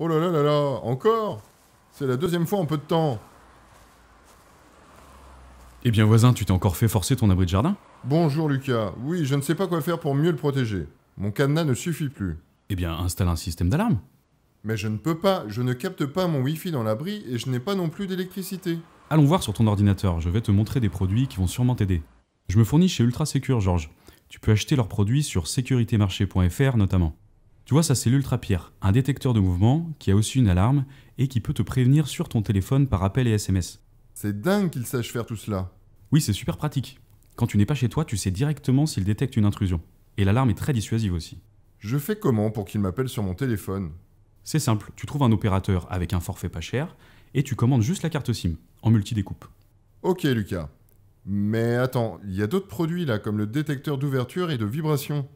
Oh là là là là, encore C'est la deuxième fois en peu de temps. Eh bien voisin, tu t'es encore fait forcer ton abri de jardin Bonjour Lucas, oui, je ne sais pas quoi faire pour mieux le protéger. Mon cadenas ne suffit plus. Eh bien installe un système d'alarme. Mais je ne peux pas, je ne capte pas mon Wi-Fi dans l'abri et je n'ai pas non plus d'électricité. Allons voir sur ton ordinateur, je vais te montrer des produits qui vont sûrement t'aider. Je me fournis chez Ultra Secure, Georges. Tu peux acheter leurs produits sur sécuritémarché.fr notamment. Tu vois, ça c'est l'ultra-pierre, un détecteur de mouvement qui a aussi une alarme et qui peut te prévenir sur ton téléphone par appel et SMS. C'est dingue qu'il sache faire tout cela. Oui, c'est super pratique. Quand tu n'es pas chez toi, tu sais directement s'il détecte une intrusion. Et l'alarme est très dissuasive aussi. Je fais comment pour qu'il m'appelle sur mon téléphone C'est simple, tu trouves un opérateur avec un forfait pas cher et tu commandes juste la carte SIM, en multi Ok Lucas. Mais attends, il y a d'autres produits là, comme le détecteur d'ouverture et de vibration.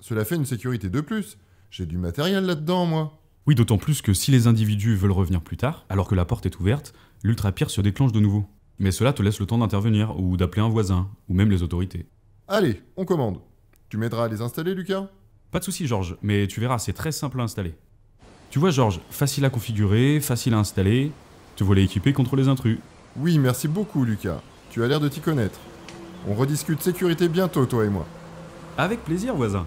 Cela fait une sécurité de plus j'ai du matériel là-dedans, moi. Oui, d'autant plus que si les individus veulent revenir plus tard, alors que la porte est ouverte, l'ultra-pire se déclenche de nouveau. Mais cela te laisse le temps d'intervenir, ou d'appeler un voisin, ou même les autorités. Allez, on commande. Tu m'aideras à les installer, Lucas Pas de souci, Georges, mais tu verras, c'est très simple à installer. Tu vois, Georges, facile à configurer, facile à installer. Tu vois les équipé contre les intrus. Oui, merci beaucoup, Lucas. Tu as l'air de t'y connaître. On rediscute sécurité bientôt, toi et moi. Avec plaisir, voisin.